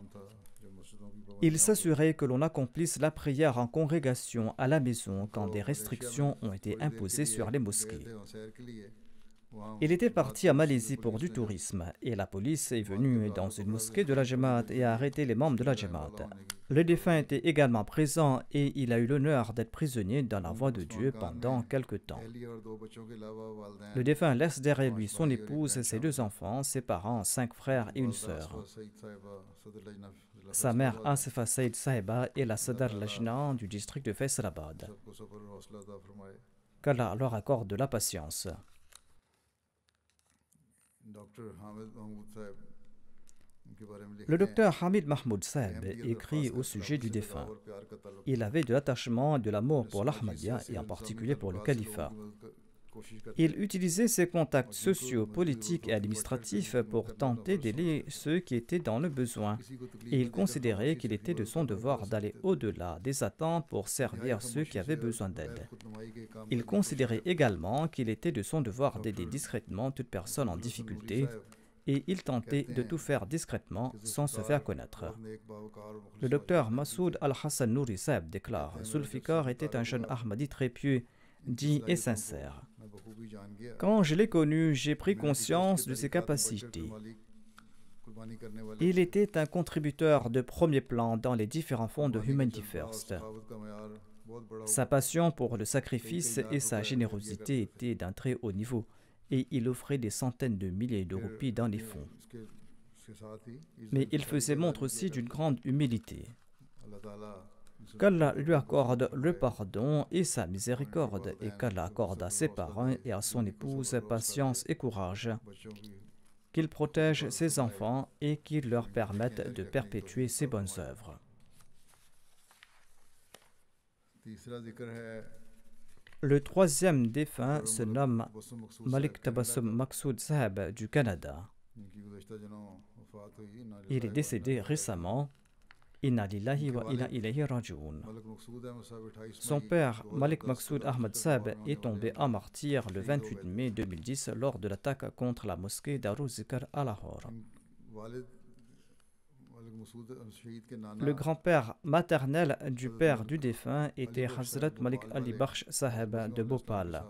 Il s'assurait que l'on accomplisse la prière en congrégation à la maison quand des restrictions ont été imposées sur les mosquées. Il était parti à Malaisie pour du tourisme et la police est venue dans une mosquée de la Jemad et a arrêté les membres de la Jemad. Le défunt était également présent et il a eu l'honneur d'être prisonnier dans la voie de Dieu pendant quelque temps. Le défunt laisse derrière lui son épouse, ses deux enfants, ses parents, cinq frères et une sœur. Sa mère Asifa Saïd Saïba est la Sadar Lajna du district de Faisalabad. Qu'Allah leur accorde de la patience. Le docteur Hamid Mahmoud Saeb écrit au sujet du défunt. Il avait de l'attachement et de l'amour pour l'Ahmadiyya et en particulier pour le califat. Il utilisait ses contacts sociaux, politiques et administratifs pour tenter d'aider ceux qui étaient dans le besoin. Et il considérait qu'il était de son devoir d'aller au-delà des attentes pour servir ceux qui avaient besoin d'aide. Il considérait également qu'il était de son devoir d'aider discrètement toute personne en difficulté et il tentait de tout faire discrètement sans se faire connaître. Le docteur Massoud Al-Hassan Nouri déclare Zulfikar était un jeune Ahmadi très pieux, dit et sincère. Quand je l'ai connu, j'ai pris conscience de ses capacités. Il était un contributeur de premier plan dans les différents fonds de Humanity First. Sa passion pour le sacrifice et sa générosité étaient d'un très haut niveau et il offrait des centaines de milliers de roupies dans les fonds. Mais il faisait montre aussi d'une grande humilité qu'Allah lui accorde le pardon et sa miséricorde, et qu'Allah accorde à ses parents et à son épouse patience et courage, qu'il protège ses enfants et qu'il leur permette de perpétuer ses bonnes œuvres. Le troisième défunt se nomme Malik Tabassum Maksoud zahab du Canada. Il est décédé récemment son père, Malik Maksoud Ahmad Saab, est tombé à martyr le 28 mai 2010 lors de l'attaque contre la mosquée d'Aruzikar à Lahore. Le grand-père maternel du euh, père euh, du défunt était Hazrat Malik Ali Bakhsh Saheb de Bhopal.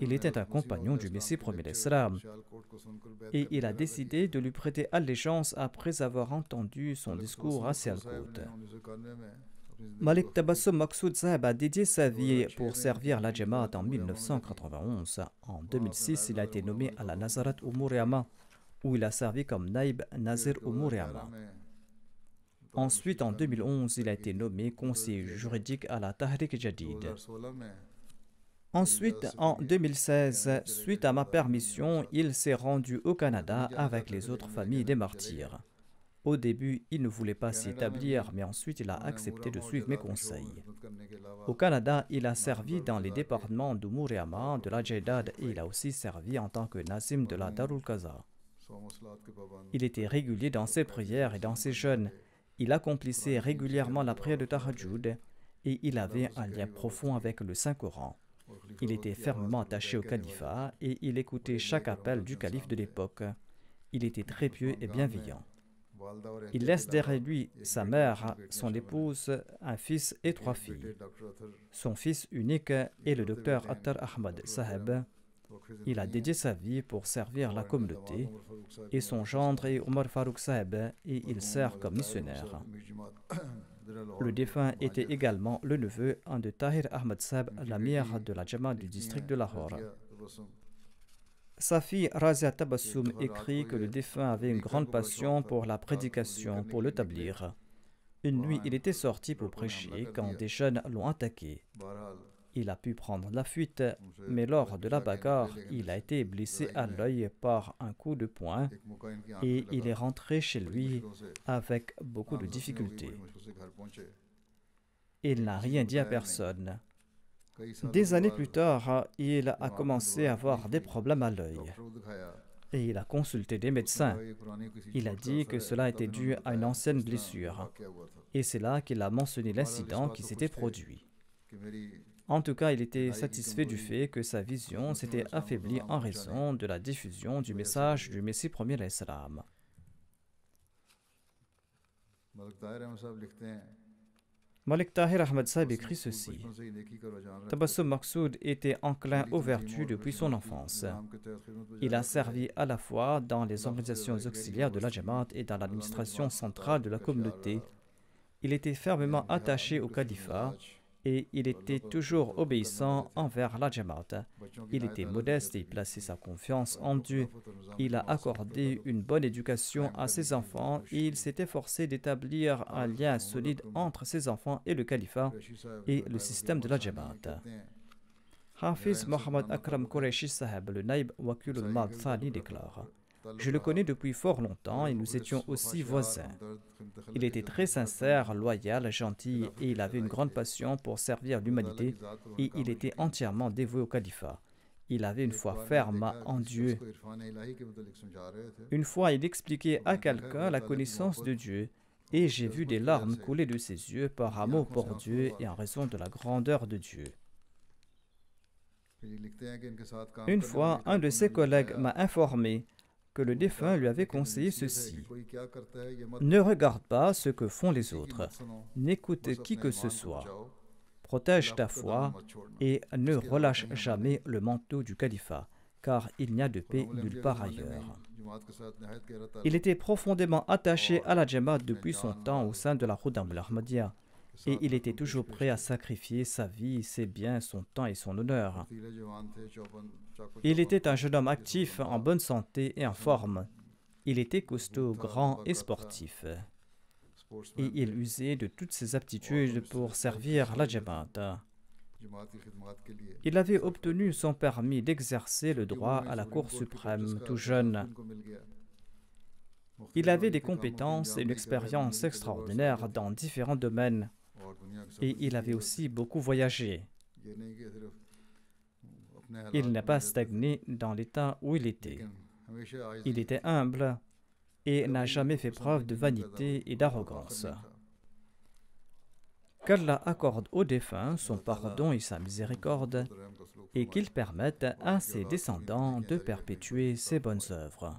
Il était un compagnon du Messie premier d'Islam et il a décidé de lui prêter allégeance après avoir entendu son discours à Sialkot. Malik Tabassum Maksoud a dédié sa vie pour servir la Jamaat en 1991. En 2006, il a été nommé à la Nazarat Umuriyama, où il a servi comme naïb Nazir Umuriama. Ensuite, en 2011, il a été nommé conseiller juridique à la Tahrik Jadid. Ensuite, en 2016, suite à ma permission, il s'est rendu au Canada avec les autres familles des martyrs. Au début, il ne voulait pas s'établir, mais ensuite il a accepté de suivre mes conseils. Au Canada, il a servi dans les départements de de la Jaidad, et il a aussi servi en tant que Nazim de la Darul Qaza. Il était régulier dans ses prières et dans ses jeûnes. Il accomplissait régulièrement la prière de Tahajjud et il avait un lien profond avec le Saint-Coran. Il était fermement attaché au califat et il écoutait chaque appel du calife de l'époque. Il était très pieux et bienveillant. Il laisse derrière lui sa mère, son épouse, un fils et trois filles. Son fils unique est le docteur Attar Ahmad Saheb. Il a dédié sa vie pour servir la communauté et son gendre est Omar Farouk Saheb et il sert comme missionnaire. Le défunt était également le neveu de Tahir Ahmad Sab, mère de la Jama du district de Lahore. Sa fille Razia Tabassoum écrit que le défunt avait une grande passion pour la prédication, pour le Une nuit, il était sorti pour prêcher quand des jeunes l'ont attaqué. Il a pu prendre la fuite, mais lors de la bagarre, il a été blessé à l'œil par un coup de poing et il est rentré chez lui avec beaucoup de ah, difficultés. Il n'a rien dit à personne. Des années plus tard, il a commencé à avoir des problèmes à l'œil. Et il a consulté des médecins. Il a dit que cela était dû à une ancienne blessure. Et c'est là qu'il a mentionné l'incident qui s'était produit. En tout cas, il était satisfait du fait que sa vision s'était affaiblie en raison de la diffusion du message du Messie premier l'Islam. Malik Tahir Ahmad sahib écrit ceci. Tabassum Maksoud était enclin aux vertus depuis son enfance. Il a servi à la fois dans les organisations auxiliaires de la Jamaat et dans l'administration centrale de la communauté. Il était fermement attaché au califat euh, et il était toujours obéissant envers la Jamaat. Il était modeste et plaçait sa confiance en Dieu. Il a accordé une bonne éducation à ses enfants et il s'est efforcé d'établir ah, un lien solide entre ses enfants et le califat et euh, le système de la Jamaat. Hafiz Mohammad Akram Qureshi Sahab, le naïb Wakil al déclare je le connais depuis fort longtemps et nous étions aussi voisins. Il était très sincère, loyal, gentil et il avait une grande passion pour servir l'humanité et il était entièrement dévoué au califat. Il avait une foi ferme en Dieu. Une fois, il expliquait à quelqu'un la connaissance de Dieu et j'ai vu des larmes couler de ses yeux par amour pour Dieu et en raison de la grandeur de Dieu. Une fois, un de ses collègues m'a informé que le défunt lui avait conseillé ceci. Ne regarde pas ce que font les autres. N'écoute qui que ce soit. Protège ta foi et ne relâche jamais le manteau du califat, car il n'y a de paix nulle part ailleurs. Il était profondément attaché oh, à la Jamaa depuis son temps hein. au sein de la Khoudam et il était toujours prêt à sacrifier sa vie, ses biens, son temps et son honneur. Il était un jeune homme actif, en bonne santé et en forme. Il était costaud, grand et sportif. Et il usait de toutes ses aptitudes pour servir la Il avait obtenu son permis d'exercer le droit à la Cour suprême tout jeune. Il avait des compétences et une expérience extraordinaire dans différents domaines. Et il avait aussi beaucoup voyagé. Il n'a pas stagné dans l'état où il était. Il était humble et n'a jamais fait preuve de vanité et d'arrogance. Qu'Allah accorde aux défunts son pardon et sa miséricorde et qu'il permette à ses descendants de perpétuer ses bonnes œuvres.